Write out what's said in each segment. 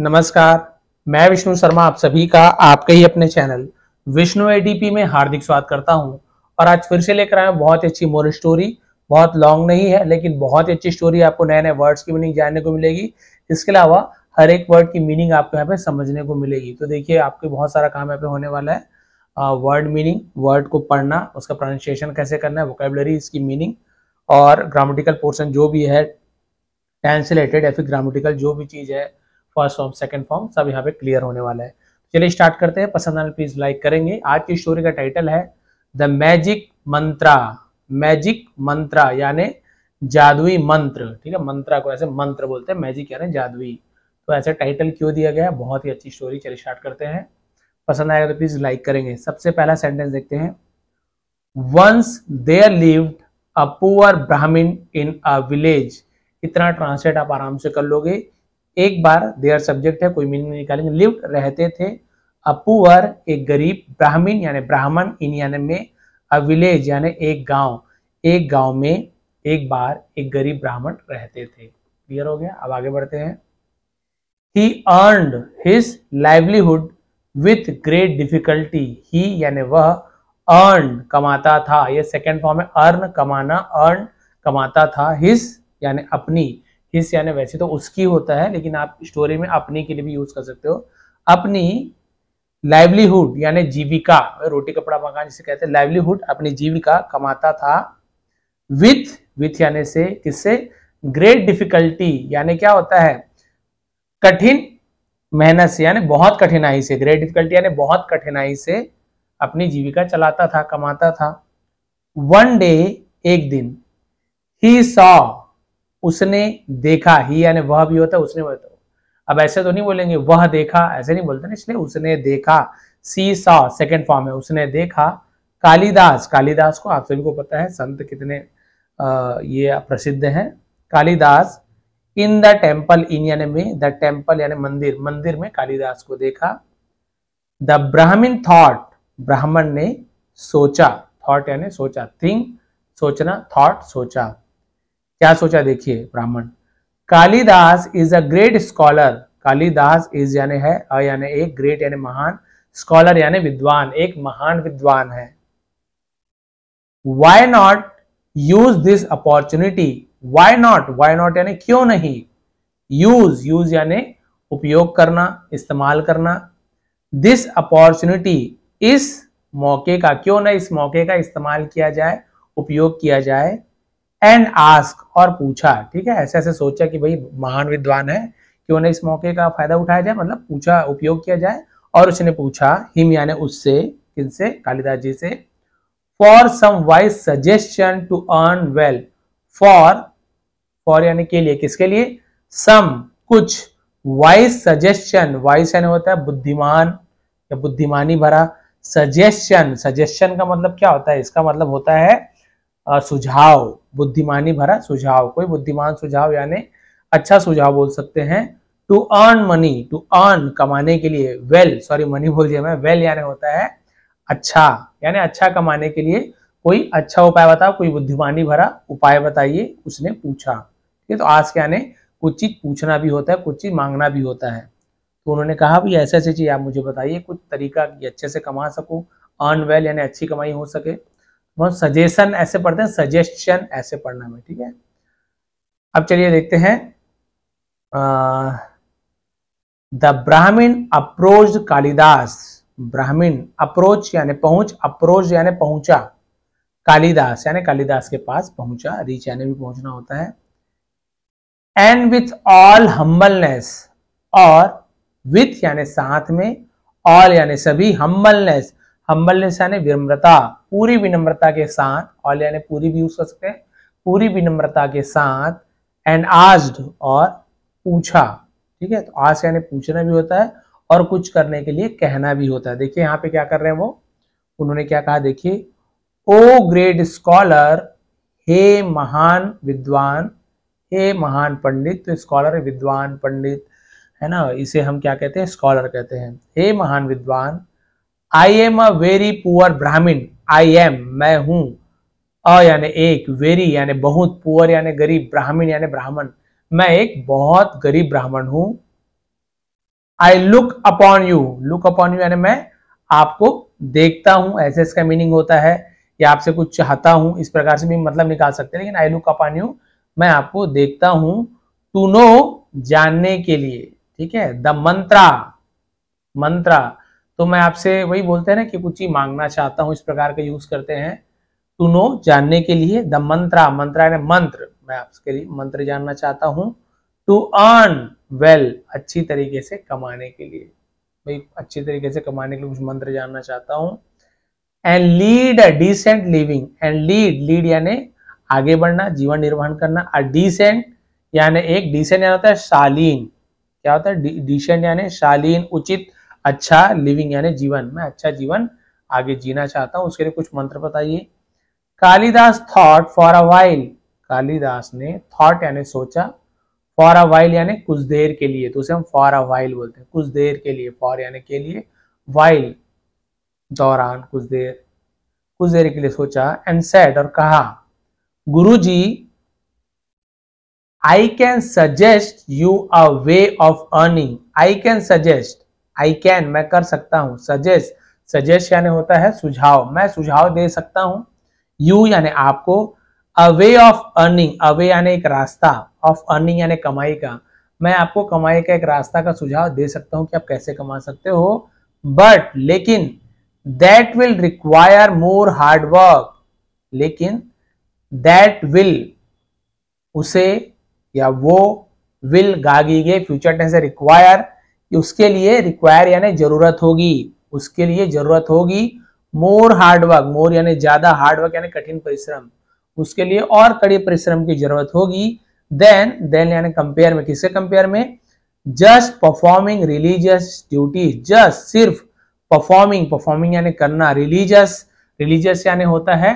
नमस्कार मैं विष्णु शर्मा आप सभी का आपके ही अपने चैनल विष्णु एडीपी में हार्दिक स्वागत करता हूं और आज फिर से लेकर आए बहुत अच्छी मोरल स्टोरी बहुत लॉन्ग नहीं है लेकिन बहुत अच्छी स्टोरी आपको नए नए वर्ड्स की मीनिंग जानने को मिलेगी इसके अलावा हर एक वर्ड की मीनिंग आपको यहाँ पे समझने को मिलेगी तो देखिए आपके बहुत सारा काम यहाँ पे होने वाला है वर्ड मीनिंग वर्ड को पढ़ना उसका प्रोनाउंसिएशन कैसे करना है वोकेबलरी इसकी मीनिंग और ग्रामेटिकल पोर्सन जो भी है ट्रांसलेटेड या फिर ग्रामेटिकल जो भी चीज़ है फर्स्ट फॉर्म सेकंड फॉर्म सब यहाँ पे क्लियर होने वाला है तो चलिए स्टार्ट करते हैं पसंद आने प्लीज लाइक करेंगे आज की स्टोरी का टाइटल है the magic mantra magic mantra यानी जादुई मंत्र ठीक है मंत्रा को ऐसे मंत्र बोलते हैं मैजिक यानी जादुई तो ऐसे टाइटल क्यों दिया गया बहुत ही अच्छी स्टोरी चलिए स्टार्ट करते हैं पसंद आएगा तो प्लीज लाइक करेंगे सबसे पहला सेंटेंस देखते हैं once there lived a poor brahmin in a village इतना ट्रांसलेट आप आराम से कर लोगे एक बार देयर सब्जेक्ट है कोई मीनिंग निकालेंगे लिव रहते थे अ पुअर एक गरीब ब्राह्मीण यानी ब्राह्मण इन यानी में अ विलेज यानी एक गांव एक गांव में एक बार एक गरीब ब्राह्मण रहते थे क्लियर हो गया अब आगे बढ़ते हैं he earned his livelihood with great difficulty he यानी वह अर्न कमाता था यह सेकेंड फॉर्म है अर्न कमाना अर्न कमाता था हिज यानी अपनी हिस्स यानी वैसे तो उसकी होता है लेकिन आप स्टोरी में अपनी के लिए भी यूज कर सकते हो अपनी लाइवलीहुड यानी जीविका रोटी कपड़ा मकान जिसे कहते हैं लाइवलीहुड अपनी जीविका कमाता था विथ विथ यानी से किससे ग्रेट डिफिकल्टी यानी क्या होता है कठिन मेहनत से यानी बहुत कठिनाई से ग्रेट डिफिकल्टी यानी बहुत कठिनाई से अपनी जीविका चलाता था कमाता था वन डे एक दिन ही सॉ उसने देखा ही यानी वह भी होता है उसने भी होता अब ऐसे तो नहीं बोलेंगे वह देखा ऐसे नहीं बोलते ना इसलिए उसने देखा सी सा सेकेंड फॉर्म है उसने देखा कालिदास कालिदास को आप सभी को पता है संत कितने आ, ये प्रसिद्ध हैं Kalidas in the temple in यानी में द टेम्पल यानी मंदिर मंदिर में कालिदास को देखा द ब्राह्मण थॉट ब्राह्मण ने सोचा थॉट यानी सोचा थिंक सोचना थॉट सोचा क्या सोचा देखिए ब्राह्मण Kalidas is a great scholar Kalidas is यानी है यानी एक ग्रेट यानी महान स्कॉलर यानी विद्वान एक महान विद्वान है why not use this opportunity why not why not यानी क्यों नहीं यूज यूज यानी उपयोग करना इस्तेमाल करना दिस अपॉर्चुनिटी इस मौके का क्यों ना इस मौके का इस्तेमाल किया जाए उपयोग किया जाए एंड आस्क और पूछा ठीक है ऐसे ऐसे सोचा कि भाई महान विद्वान है क्यों ना इस मौके का फायदा उठाया जाए मतलब पूछा उपयोग किया जाए और उसने पूछा हिम यानी उससे किनसे कालिदास जी से for some wise suggestion to earn well for for यानी के लिए किसके लिए सम कुछ वाइज सजेशन वाइज यानी होता है बुद्धिमान या बुद्धिमानी भरा सजेशन सजेशन का मतलब क्या होता है इसका मतलब होता है सुझाव बुद्धिमानी भरा सुझाव कोई बुद्धिमान सुझाव यानी अच्छा सुझाव बोल सकते हैं to earn money to earn कमाने के लिए वेल सॉरी मनी बोल दिया मैं वेल यानी होता है अच्छा यानी अच्छा कमाने के लिए कोई अच्छा उपाय बताओ कोई बुद्धिमानी भरा उपाय बताइए उसने पूछा ठीक है तो आज के आने कुछ चीज पूछना भी होता है कुछ चीज मांगना भी होता है तो उन्होंने कहा भाई ऐसे ऐसे चीज आप मुझे बताइए कुछ तरीका अच्छे से कमा सकूं अर्न वेल यानी अच्छी कमाई हो सके बहुत सजेशन ऐसे पढ़ते हैं सजेशन ऐसे पढ़ना में ठीक है अब चलिए देखते हैं the brahmin approach Kalidas brahmin approach यानी पहुंच अप्रोच यानी पहुंचा कालिदास यानी कालिदास के पास पहुंचा रीच यानी भी पहुंचना होता है एंड विथ ऑल हम्बलनेस और विथ यानी साथ में ऑल यानी सभी हम्बलनेस हम्बल यानी विनम्रता पूरी विनम्रता के साथ ऑल यानी पूरी भी यूज कर सकते हैं पूरी विनम्रता के साथ एंड आज और पूछा ठीक है तो आज यानी पूछना भी होता है और कुछ करने के लिए कहना भी होता है देखिए यहाँ पे क्या कर रहे हैं वो उन्होंने क्या कहा देखिए ओ ग्रेट स्कॉलर हे महान विद्वान हे महान पंडित तो स्कॉलर विद्वान पंडित है ना इसे हम क्या कहते हैं स्कॉलर कहते हैं हे महान विद्वान I am a very poor brahmin I am मैं हूं अ यानी एक वेरी यानी बहुत पुअर यानी गरीब ब्राह्मीण यानी ब्राह्मण मैं एक बहुत गरीब ब्राह्मण हूं I look upon you look upon you यानी मैं आपको देखता हूं ऐसे इसका मीनिंग होता है या आपसे कुछ चाहता हूं इस प्रकार से भी मतलब निकाल सकते हैं लेकिन आई लुक अपॉन यू मैं आपको देखता हूं टू नो जानने के लिए ठीक है द मंत्रा मंत्रा तो मैं आपसे वही बोलते हैं ना कि कुछ ही मांगना चाहता हूँ इस प्रकार का यूज करते हैं टू नो जानने के लिए द मंत्रा मंत्रा ने मंत्र मैं आपके लिए मंत्र जानना चाहता हूँ टू अर्न वेल अच्छी तरीके से कमाने के लिए भाई अच्छी तरीके से कमाने के लिए कुछ मंत्र जानना चाहता हूँ and lead a decent living and lead lead यानी आगे बढ़ना जीवन निर्वहन करना अ डिसेंट यानी एक डिसेंट यानी होता है शालीन क्या होता है डिसेंट यानी शालीन उचित अच्छा लिविंग यानी जीवन मैं अच्छा जीवन आगे जीना चाहता हूं उसके लिए कुछ मंत्र बताइए Kalidas thought for a while Kalidas ने थॉट यानी सोचा फॉर अ वाइल यानी कुछ देर के लिए तो उसे हम फॉर अ वाइल बोलते हैं कुछ देर के लिए फॉर यानी के लिए वाइल दौरान कुछ देर कुछ देर के लिए सोचा एंड सेड और कहा गुरु जी I can suggest you a way of earning I can suggest I can मैं कर सकता हूँ सजेस्ट सजेस्ट यानी होता है सुझाव मैं सुझाव दे सकता हूँ यू यानी आपको a way of earning away यानी एक रास्ता ऑफ अर्निंग यानी कमाई का मैं आपको कमाई का एक रास्ता का सुझाव दे सकता हूँ कि आप कैसे कमा सकते हो बट लेकिन that will require more hard work लेकिन दैट विल उसे या वो विल गागी फ्यूचर टेंस रिक्वायर उसके लिए रिक्वायर यानी जरूरत होगी उसके लिए जरूरत होगी मोर हार्डवर्क मोर यानी ज्यादा हार्डवर्क यानी कठिन परिश्रम उसके लिए और कड़ी परिश्रम की जरूरत होगी देन देन यानी कंपेयर में किसके कंपेयर में just performing religious duty just सिर्फ परफॉर्मिंग परफॉर्मिंग यानी करना रिलीजियस रिलीजियस यानी होता है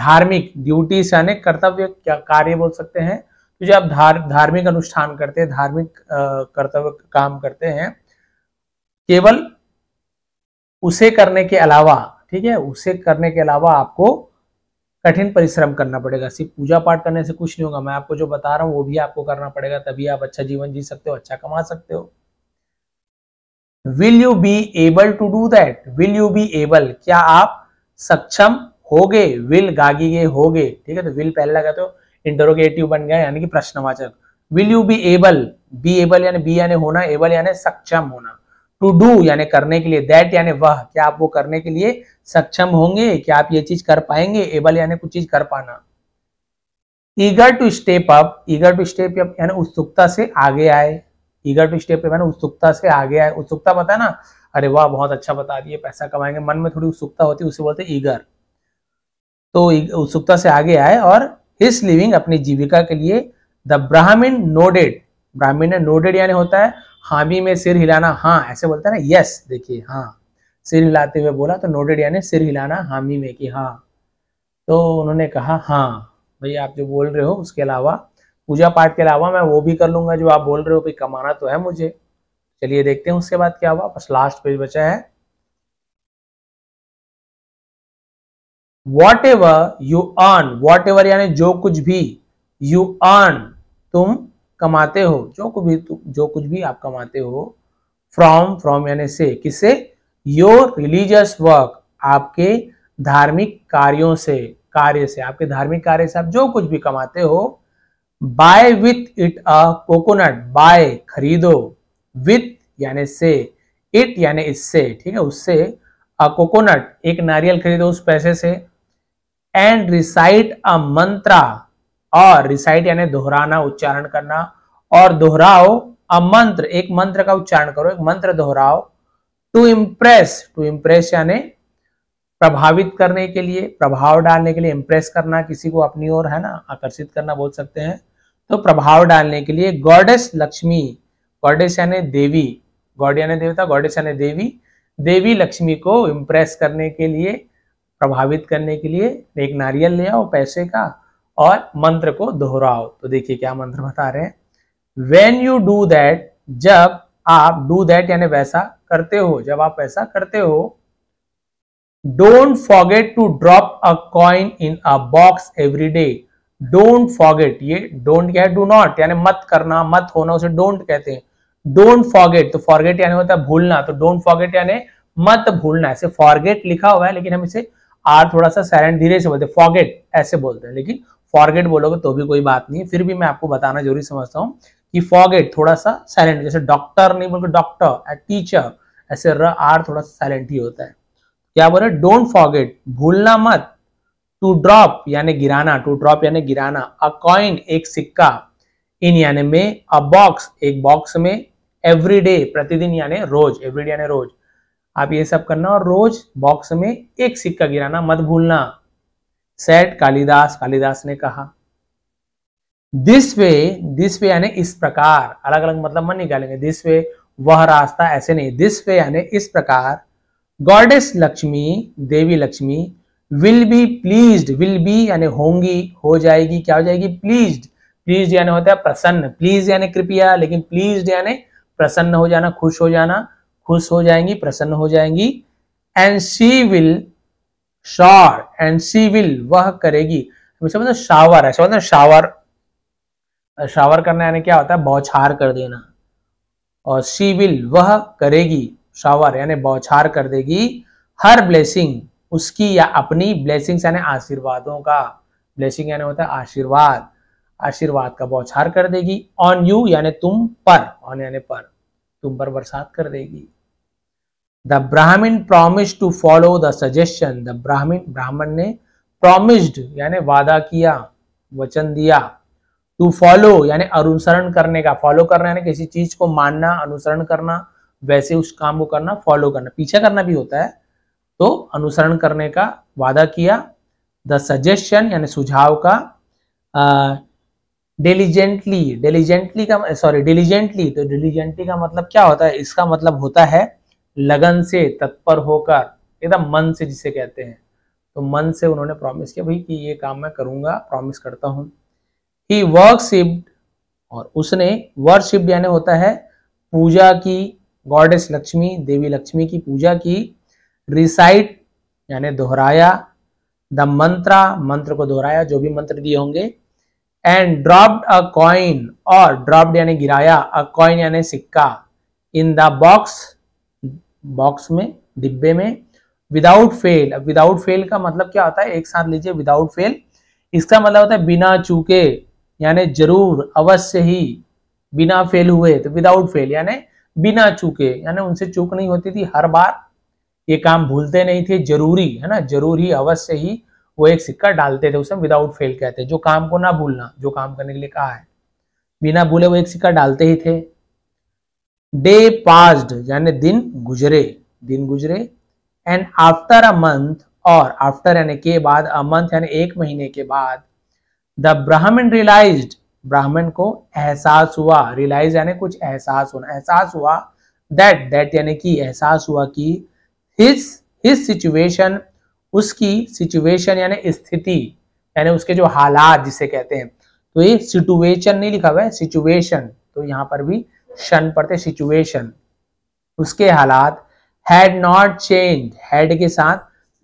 धार्मिक ड्यूटीज यानी कर्तव्य क्या कार्य बोल सकते हैं तो जो आप धार धार्मिक अनुष्ठान करते हैं धार्मिक कर्तव्य काम करते हैं केवल उसे करने के अलावा ठीक है उसे करने के अलावा आपको कठिन परिश्रम करना पड़ेगा सिर्फ पूजा पाठ करने से कुछ नहीं होगा मैं आपको जो बता रहा हूं वो भी आपको करना पड़ेगा तभी आप अच्छा जीवन जी सकते हो अच्छा कमा सकते हो will you be able to do that will you be able क्या आप सक्षम होगे विल गागी हो गए ठीक है तो विल पहले लगाते हो इंटरोगेटिव बन गया यानी कि प्रश्नवाचक will you be able be able यानी बी यानी होना एबल यानी सक्षम होना टू डू यानी करने के लिए दैट यानी वह क्या आप वो करने के लिए सक्षम होंगे क्या आप ये चीज कर पाएंगे एबल यानी कुछ चीज कर पाना eager to step up eager to step up यानी उत्सुकता से आगे आए ईगर टू स्टेप अप यानी उत्सुकता से आगे आए उत्सुकता पता ना अरे वाह बहुत अच्छा बता दिए पैसा कमाएंगे मन में थोड़ी उत्सुकता होती है उसे बोलते ईगर तो उत्सुकता से आगे आए और हिस लिविंग अपनी जीविका के लिए the brahmin nodded brahmin nodded यानी होता है हामी में सिर हिलाना हाँ ऐसे बोलते हैं ना यस देखिए हाँ सिर हिलाते हुए बोला तो नोडेड यानी सिर हिलाना हामी में कि हाँ तो उन्होंने कहा हाँ भाई आप जो बोल रहे हो उसके अलावा पूजा पाठ के अलावा मैं वो भी कर लूंगा जो आप बोल रहे हो कमाना तो है मुझे चलिए देखते हैं उसके बाद क्या हुआ बस लास्ट पेज बचा है whatever you earn whatever यानी जो कुछ भी यू अर्न तुम कमाते हो जो कुछ भी तुम जो कुछ भी आप कमाते हो फ्रॉम फ्रॉम यानी से किससे योर रिलीजियस वर्क आपके धार्मिक कार्यों से कार्य से आपके धार्मिक कार्य से आप जो कुछ भी कमाते हो buy with it a coconut buy खरीदो विथ यानी से इट यानी इससे ठीक है उससे अ कोकोनट एक नारियल खरीदो उस पैसे से एंड रिसाइट अ मंत्रा और रिसाइट यानी दोहराना उच्चारण करना और दोहराओ अ मंत्र एक मंत्र का उच्चारण करो एक मंत्र दोहराओ टू इम्प्रेस टू इम्प्रेस यानी प्रभावित करने के लिए प्रभाव डालने के लिए इम्प्रेस करना किसी को अपनी ओर है ना आकर्षित करना बोल सकते हैं तो प्रभाव डालने के लिए गॉडेस लक्ष्मी गॉडेस यानी देवी गॉड यानी देवता गॉडेस यानी देवी देवी लक्ष्मी को इम्प्रेस करने के लिए प्रभावित करने के लिए एक नारियल ले आओ पैसे का और मंत्र को दोहराओ तो देखिए क्या मंत्र बता रहे हैं वेन यू डू दैट जब आप डू दैट यानी वैसा करते हो जब आप वैसा करते हो don't forget to drop a coin in a box every day don't forget ये डोंट क्या है डू नॉट यानी मत करना मत होना उसे डोंट कहते हैं डोंट फॉगेट तो फॉरगेट यानी होता है भूलना तो डोंट फॉगेट यानी मत भूलना ऐसे फॉरगेट लिखा हुआ है लेकिन हम इसे आर थोड़ा सा सैलेंट धीरे से बोलते फॉगेट ऐसे बोलते हैं लेकिन फॉरगेट बोलोगे तो भी कोई बात नहीं फिर भी मैं आपको बताना जरूरी समझता हूँ कि फॉगेट थोड़ा सा साइलेंट जैसे डॉक्टर नहीं बोलते डॉक्टर टीचर ऐसे र आर थोड़ा सा साइलेंट ही होता है क्या बोल रहे डोंट फॉरगेट भूलना मत टू ड्रॉप यानी गिराना टू ड्रॉप यानी गिराना अ कॉइन एक सिक्का इन यानी में अ बॉक्स एक बॉक्स में एवरी डे प्रतिदिन यानी रोज एवरी डे यानी रोज आप ये सब करना और रोज बॉक्स में एक सिक्का गिराना मत भूलना सेठ कालिदास कालिदास ने कहा दिस वे दिस वे यानी इस प्रकार अलग अलग मतलब मन निकालेंगे दिस वे वह रास्ता ऐसे नहीं दिस वे यानी इस प्रकार गॉडेस लक्ष्मी देवी Lakshmi will be please will be यानी होंगी हो जाएगी क्या हो जाएगी प्लीज प्लीज यानी होता है प्रसन्न प्लीज यानी कृपया लेकिन प्लीज यानी प्रसन्न हो जाना खुश हो जाना खुश हो जाएंगी प्रसन्न हो जाएंगी and she will shower and she will वह करेगी मतलब शावर है शावर शावर करना यानी क्या होता है बौछार कर देना और सी विल वह करेगी शावर यानी बौछार कर देगी हर ब्लेसिंग उसकी या अपनी ब्लेसिंग यानी आशीर्वादों का ब्लेसिंग यानी होता है आशीर्वाद आशीर्वाद का बौछार कर देगी ऑन यू यानी तुम पर ऑन यानी पर कि ऊपर बरसात कर देगी the brahmin promise to follow the suggestion the brahmin ब्राह्मण ने प्रॉमिस्ड यानी वादा किया वचन दिया टू फॉलो यानी अनुसरण करने का फॉलो करना यानी किसी चीज को मानना अनुसरण करना वैसे उस काम को करना फॉलो करना पीछा करना भी होता है तो अनुसरण करने का वादा किया द सजेशन यानी सुझाव का डिलीजेंटली डिलीजेंटली का सॉरी डिलीजेंटली तो डिलीजेंटली का मतलब क्या होता है इसका मतलब होता है लगन से तत्पर होकर एकदम मन से जिसे कहते हैं तो मन से उन्होंने प्रॉमिस किया भाई कि ये काम मैं करूंगा प्रॉमिस करता हूं ही वर्कशिप्ड और उसने शिफ्ट यानी होता है पूजा की गॉडेस लक्ष्मी देवी लक्ष्मी की पूजा की रिसाइट यानी दोहराया द मंत्रा मंत्र को दोहराया जो भी मंत्र दिए होंगे एंड ड्रॉप्ड अ कॉइन और ड्रॉप्ड यानी गिराया अ कॉइन यानी सिक्का इन द बॉक्स बॉक्स में डिब्बे में विदाउट फेल विदाउट फेल का मतलब क्या होता है एक साथ लीजिए विदाउट फेल इसका मतलब होता है बिना चूके यानी जरूर अवश्य ही बिना फेल हुए तो विदाउट फेल यानी बिना चूके यानी उनसे चूक नहीं होती थी हर बार ये काम भूलते नहीं थे जरूरी है ना जरूरी अवश्य ही वो एक सिक्का डालते थे उसे हम विदाउट फेल कहते हैं जो काम को ना भूलना जो काम करने के लिए कहा है बिना भूले वो एक सिक्का डालते ही थे डे पास्ड यानी दिन गुजरे दिन गुजरे एंड आफ्टर अ मंथ और आफ्टर यानी के बाद अ मंथ यानी एक महीने के बाद द ब्राह्मण रियलाइज ब्राह्मण को एहसास हुआ रियलाइज यानी कुछ एहसास होना एहसास हुआ दैट दैट यानी कि एहसास हुआ कि हिज हिज सिचुएशन उसकी सिचुएशन यानी स्थिति यानी उसके जो हालात जिसे कहते हैं तो ये सिचुएशन नहीं लिखा हुआ है सिचुएशन तो यहाँ पर भी शन पढ़ते सिचुएशन उसके हालात हैड नॉट चेंज हैड के साथ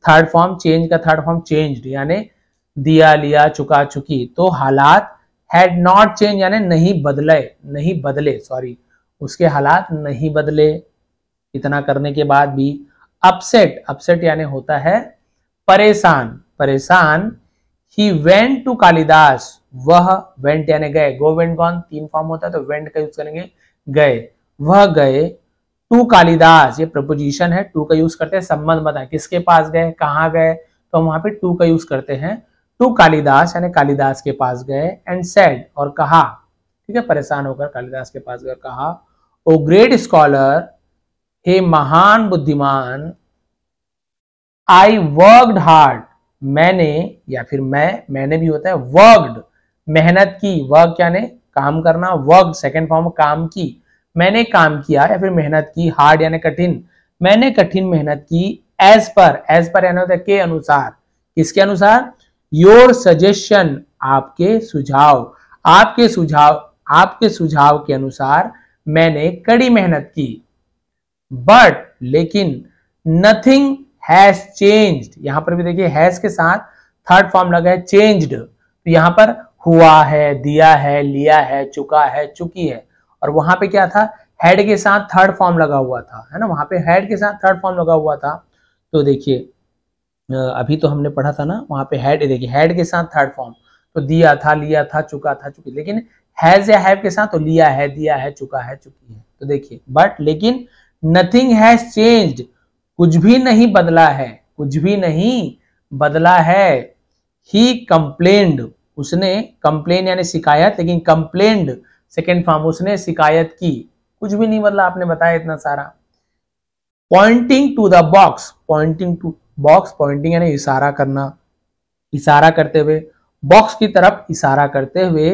थर्ड फॉर्म चेंज का थर्ड फॉर्म चेंज यानी दिया लिया चुका चुकी तो हालात हैड नॉट चेंज यानी नहीं बदले नहीं बदले सॉरी उसके हालात नहीं बदले इतना करने के बाद भी अपसेट अपसेट यानी होता है परेशान परेशान ही वेंट टू कालिदास वह वेंट यानी गए गो वेंट गॉन तीन फॉर्म होता है तो वेंट का यूज करेंगे गए वह गए टू कालिदास ये प्रपोजिशन है टू का यूज करते हैं संबंध बताए किसके पास गए कहाँ गए तो हम वहां पे टू का यूज करते हैं टू कालिदास यानी कालिदास के पास गए एंड सेड और कहा ठीक है परेशान होकर कालिदास के पास गए कहा ओ ग्रेट स्कॉलर हे महान बुद्धिमान आई वर्कड हार्ड मैंने या फिर मैं मैंने भी होता है वर्कड मेहनत की वर्क क्या ने काम करना वर्क सेकेंड फॉर्म काम की मैंने काम किया या फिर मेहनत की हार्ड यानी कठिन मैंने कठिन मेहनत की एज पर एज पर यानी होता है के अनुसार किसके अनुसार योर सजेशन आपके सुझाव आपके सुझाव आपके सुझाव के अनुसार मैंने कड़ी मेहनत की बट लेकिन नथिंग हैज चेंज्ड यहां पर भी देखिए हैज के साथ थर्ड फॉर्म लगा है चेंज्ड तो यहां पर हुआ है दिया है लिया है चुका है चुकी है और वहां पे क्या था हेड के साथ थर्ड फॉर्म लगा हुआ था है ना वहां पे हेड के साथ थर्ड फॉर्म लगा हुआ था तो देखिए अभी तो हमने पढ़ा था ना वहां पे हेड देखिए हेड के साथ थर्ड फॉर्म तो दिया था लिया था चुका था चुकी लेकिन हैज या हैव के साथ तो लिया है दिया है चुका है चुकी है तो देखिए बट लेकिन नथिंग हैज चेंज्ड कुछ भी नहीं बदला है कुछ भी नहीं बदला है ही कंप्लेन्ड उसने कंप्लेन यानी शिकायत लेकिन कंप्लेन्ड सेकेंड फॉर्म उसने शिकायत की कुछ भी नहीं बदला आपने बताया इतना सारा pointing to the box pointing to box pointing यानी इशारा करना इशारा करते हुए बॉक्स की तरफ इशारा करते हुए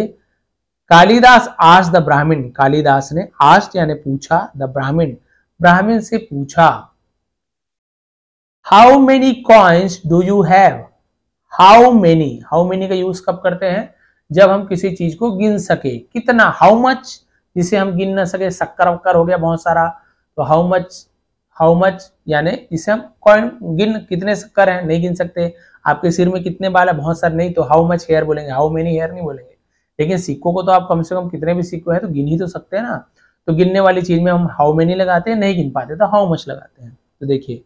कालिदास आज द ब्राह्मीण कालिदास ने आज यानी पूछा द ब्राह्मीण ब्राह्मीण से पूछा how many coins do you have how many how many का यूज कब करते हैं जब हम किसी चीज को गिन सके कितना हाउ मच जिसे हम गिन ना सके शक्कर वक्कर हो गया बहुत सारा तो हाउ मच हाउ मच यानी जिसे हम कॉइन गिन कितने शक्कर हैं नहीं गिन सकते आपके सिर में कितने बाल है बहुत सारे नहीं तो हाउ मच हेयर बोलेंगे हाउ मेनी हेयर नहीं बोलेंगे लेकिन सिक्कों को तो आप कम से कम कितने भी सिक्के हैं तो गिन ही तो सकते हैं ना तो गिनने वाली चीज में हम हाउ मेनी लगाते हैं नहीं गिन पाते तो हाउ मच लगाते हैं तो देखिए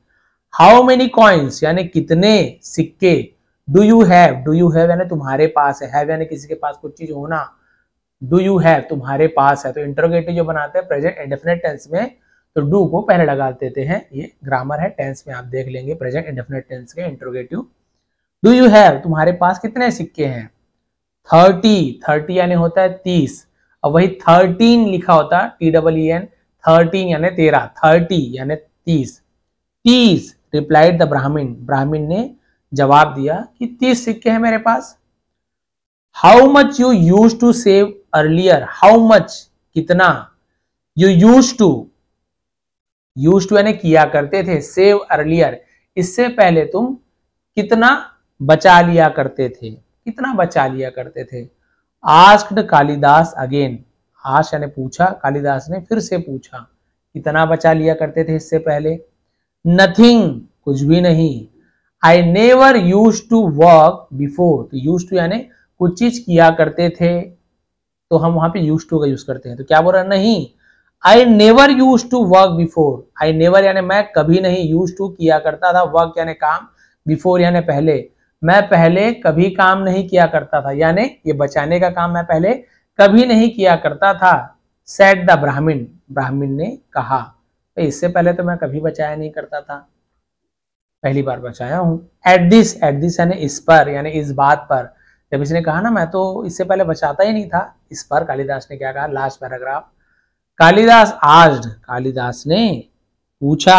हाउ मेनी कॉइन्स यानी कितने सिक्के do you have do you have यानी तुम्हारे पास है हैव यानी किसी के पास कुछ चीज होना डू यू हैव तुम्हारे पास है तो इंटरोगेटिव जो बनाते हैं प्रेजेंट इंडेफिनेट टेंस में तो डू को पहले लगा देते हैं ये ग्रामर है टेंस में आप देख लेंगे प्रेजेंट इंडेफिनेट टेंस के इंटरोगेटिव डू यू हैव तुम्हारे पास कितने सिक्के हैं थर्टी थर्टी यानी होता है तीस अब वही थर्टीन लिखा होता है T double E N thirteen यानी तेरह थर्टी यानी तीस तीस रिप्लाइड द ब्राह्मीण ब्राह्मीण ने जवाब दिया कि तीस सिक्के हैं मेरे पास how much you use to save earlier how much कितना you use to use to यानी किया करते थे सेव अर्लियर इससे पहले तुम कितना बचा लिया करते थे कितना बचा लिया करते थे आस्क्ड कालिदास अगेन आश ने पूछा कालिदास ने फिर से पूछा कितना बचा लिया करते थे इससे पहले नथिंग कुछ भी नहीं I never use to work before तो यूज टू यानी कुछ चीज किया करते थे तो हम वहां पे यूज टू का यूज करते हैं तो क्या बोल रहा है नहीं I never use to work before I never यानी मैं कभी नहीं यूज टू किया करता था वर्क यानी काम बिफोर यानी पहले मैं पहले कभी काम नहीं किया करता था यानी ये बचाने का काम मैं पहले कभी नहीं किया करता था सेट द ब्राह्मीण ब्राह्मीण ने कहा भाई इससे पहले तो मैं कभी बचाया नहीं करता था पहली बार बचाया हूँ एट दिस एट दिस यानी इस पर यानी इस बात पर जब इसने कहा ना मैं तो इससे पहले बचाता ही नहीं था इस पर कालिदास ने क्या कहा लास्ट पैराग्राफ कालिदास आज कालिदास ने पूछा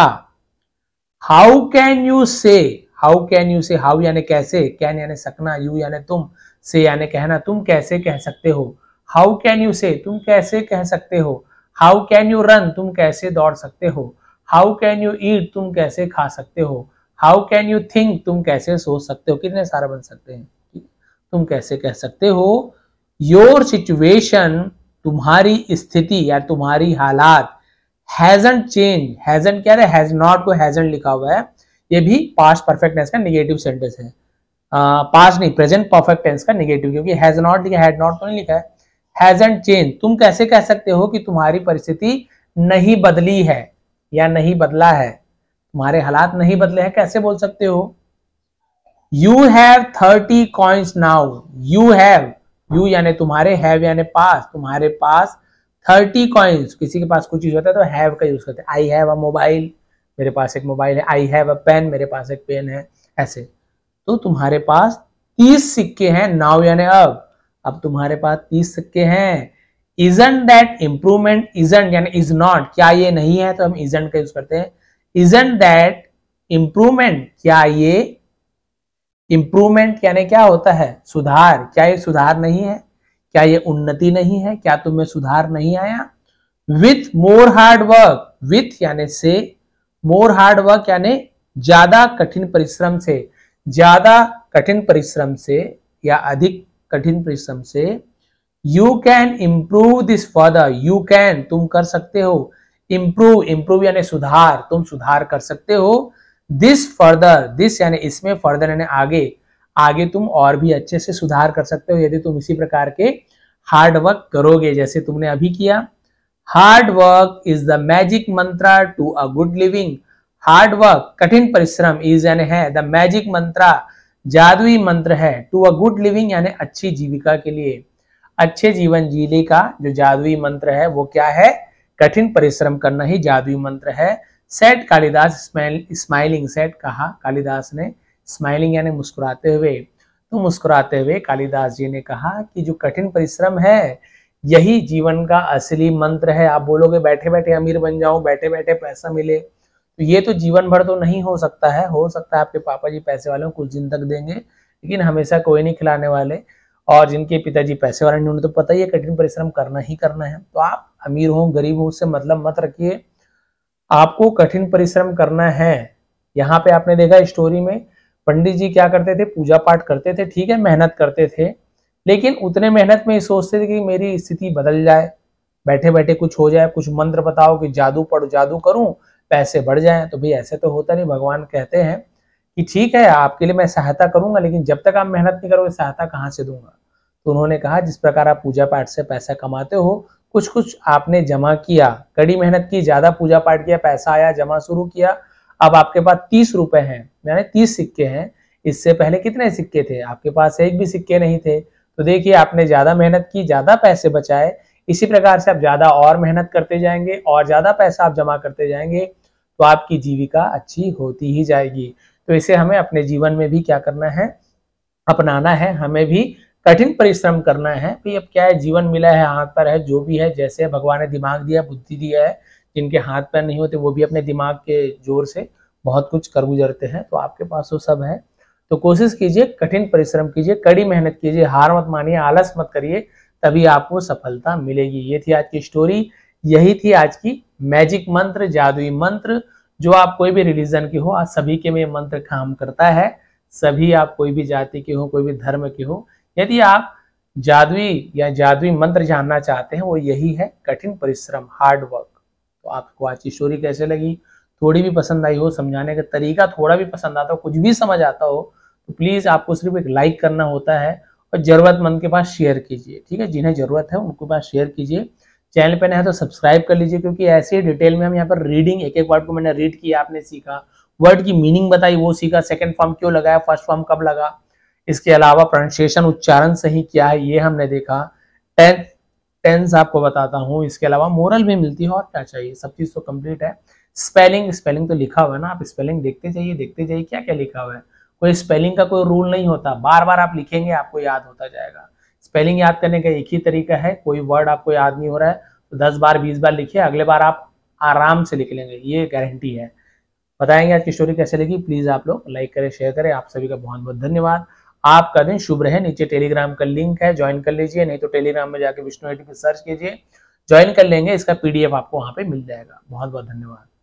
how can you say how can you say how यानी कैसे कैन यानी सकना यू यानी तुम से यानी कहना तुम कैसे कह सकते हो हाउ कैन यू से तुम कैसे कह सकते हो हाउ कैन यू रन तुम कैसे दौड़ सकते हो हाउ कैन यू ईट तुम कैसे खा सकते हो हाउ कैन यू थिंक तुम कैसे सोच सकते हो कितने सारे बन सकते हैं तुम कैसे कह सकते हो योर सिचुएशन तुम्हारी स्थिति या तुम्हारी हालात हैजन चेंज हैजन क्या है हैज नॉट को हैजन लिखा हुआ है ये भी पास्ट परफेक्ट टेंस का निगेटिव सेंटेंस है पास्ट नहीं प्रेजेंट परफेक्ट टेंस का नेगेटिव क्योंकि हैज नॉट लिखा हैड नॉट को नहीं लिखा है हैजेंट चेंज तुम कैसे कह सकते हो कि तुम्हारी परिस्थिति नहीं बदली है या नहीं बदला है तुम्हारे हालात नहीं बदले हैं कैसे बोल सकते हो you have thirty coins now you have you यानी तुम्हारे हैव यानी पास तुम्हारे पास थर्टी कॉइन्स किसी के पास कुछ चीज होता है तो हैव का यूज करते हैं आई हैव अ मोबाइल मेरे पास एक मोबाइल है आई हैव अ पेन मेरे पास एक पेन है ऐसे तो तुम्हारे पास तीस सिक्के हैं नाउ यानी अब अब तुम्हारे पास तीस सिक्के हैं इजेंट दैट इंप्रूवमेंट इजेंट यानी इज नॉट क्या ये नहीं है तो हम इजेंट का यूज करते हैं इजेंट दैट इंप्रूवमेंट क्या ये इंप्रूवमेंट यानी क्या होता है सुधार क्या ये सुधार नहीं है क्या ये उन्नति नहीं है क्या तुम्हें सुधार नहीं आया with more hard work with यानी से मोर हार्ड वर्क यानी ज्यादा कठिन परिश्रम से ज्यादा कठिन परिश्रम से या अधिक कठिन परिश्रम से you can improve this further you can तुम कर सकते हो इम्प्रूव इम्प्रूव यानी सुधार तुम सुधार कर सकते हो दिस फर्दर दिस यानी इसमें फर्दर यानी आगे आगे तुम और भी अच्छे से सुधार कर सकते हो यदि तुम इसी प्रकार के हार्ड वर्क करोगे जैसे तुमने अभी किया hard work is the magic mantra to a good living hard work कठिन परिश्रम इज एन है द मैजिक मंत्रा जादुई मंत्र है टू अ गुड लिविंग यानी अच्छी जीविका के लिए अच्छे जीवन जीने का जो जादुई मंत्र है वो क्या है कठिन परिश्रम करना ही जादुई मंत्र है सेट कालिदास स्माइलिंग सेट कहा कालिदास ने स्माइलिंग यानी मुस्कुराते हुए तो मुस्कुराते हुए कालिदास जी ने कहा कि जो कठिन परिश्रम है यही जीवन का असली मंत्र है आप बोलोगे बैठे बैठे अमीर बन जाओ बैठे बैठे पैसा मिले तो ये तो जीवन भर तो नहीं हो सकता है हो सकता है आपके पापा जी पैसे वाले कुछ दिन तक देंगे लेकिन हमेशा कोई नहीं खिलाने वाले और जिनके पिताजी पैसे वाले नहीं उन्हें तो पता ही है कठिन परिश्रम करना ही करना है तो आप अमीर हो गरीब हो उससे मतलब मत रखिए आपको कठिन परिश्रम करना है यहाँ पे आपने देखा स्टोरी में पंडित जी क्या करते थे पूजा पाठ करते थे ठीक है मेहनत करते थे लेकिन उतने मेहनत में सोचते थे कि मेरी स्थिति बदल जाए बैठे बैठे कुछ हो जाए कुछ मंत्र बताओ कि जादू पढ़ जादू करूं पैसे बढ़ जाए तो भाई ऐसे तो होता नहीं भगवान कहते हैं कि ठीक है आपके लिए मैं सहायता करूंगा लेकिन जब तक आप मेहनत नहीं करोगे सहायता कहाँ से दूंगा तो उन्होंने कहा जिस प्रकार आप पूजा पाठ से पैसा कमाते हो कुछ कुछ आपने जमा किया कड़ी मेहनत की ज्यादा पूजा पाठ किया पैसा आया जमा शुरू किया अब आपके पास तीस रुपए हैं यानी तीस सिक्के हैं इससे पहले कितने सिक्के थे आपके पास एक भी सिक्के नहीं थे तो देखिए आपने ज्यादा मेहनत की ज्यादा पैसे बचाए इसी प्रकार से आप ज्यादा और मेहनत करते जाएंगे और ज्यादा पैसा आप जमा करते जाएंगे तो आपकी जीविका अच्छी होती ही जाएगी तो इसे हमें अपने जीवन में भी क्या करना है अपनाना है हमें भी कठिन परिश्रम करना है भाई अब क्या है जीवन मिला है हाथ पर है जो भी है जैसे भगवान ने दिमाग दिया बुद्धि दिया है जिनके हाथ पैर नहीं होते वो भी अपने दिमाग के जोर से बहुत कुछ कर गुजरते हैं तो आपके पास वो सब है तो कोशिश कीजिए कठिन परिश्रम कीजिए कड़ी मेहनत कीजिए हार मत मानिए आलस मत करिए तभी आपको सफलता मिलेगी ये थी आज की स्टोरी यही थी आज की मैजिक मंत्र जादुई मंत्र जो आप कोई भी रिलीजन के हो आज सभी के में मंत्र काम करता है सभी आप कोई भी जाति के हो कोई भी धर्म के हो यदि आप जादुई या जादुई मंत्र जानना चाहते हैं वो यही है कठिन परिश्रम हार्ड वर्क तो आपको आज की स्टोरी कैसे लगी थोड़ी भी पसंद आई हो समझाने का तरीका थोड़ा भी पसंद आता हो कुछ भी समझ आता हो तो प्लीज़ आपको सिर्फ एक लाइक करना होता है और ज़रूरतमंद के पास शेयर कीजिए ठीक है जिन्हें ज़रूरत है उनके पास शेयर कीजिए चैनल पर नया तो सब्सक्राइब कर लीजिए क्योंकि ऐसे डिटेल में हम यहाँ पर रीडिंग एक एक वर्ड को मैंने रीड किया आपने सीखा वर्ड की मीनिंग बताई वो सीखा सेकेंड फॉर्म क्यों लगाया फर्स्ट फॉर्म कब लगा इसके अलावा प्रोनाउंसिएशन उच्चारण सही क्या है ये हमने देखा टेंथ टेंस आपको बताता हूँ इसके अलावा मोरल भी मिलती है और क्या चाहिए सब चीज़ तो कंप्लीट है स्पेलिंग स्पेलिंग तो लिखा हुआ है ना आप स्पेलिंग देखते जाइए देखते जाइए क्या क्या लिखा हुआ है कोई स्पेलिंग का कोई रूल नहीं होता बार बार आप लिखेंगे आपको याद होता जाएगा स्पेलिंग याद करने का एक ही तरीका है कोई वर्ड आपको याद नहीं हो रहा है तो दस बार बीस बार लिखिए अगले बार आप आराम से लिख लेंगे ये गारंटी है बताएंगे आज की स्टोरी कैसे लगी प्लीज आप लोग लाइक करें शेयर करें आप सभी का बहुत बहुत धन्यवाद आपका दिन शुभ रहे नीचे टेलीग्राम का लिंक है ज्वाइन कर लीजिए नहीं तो टेलीग्राम में जाके विष्णु एटी पे सर्च कीजिए ज्वाइन कर लेंगे इसका पीडीएफ आपको वहां पे मिल जाएगा बहुत बहुत धन्यवाद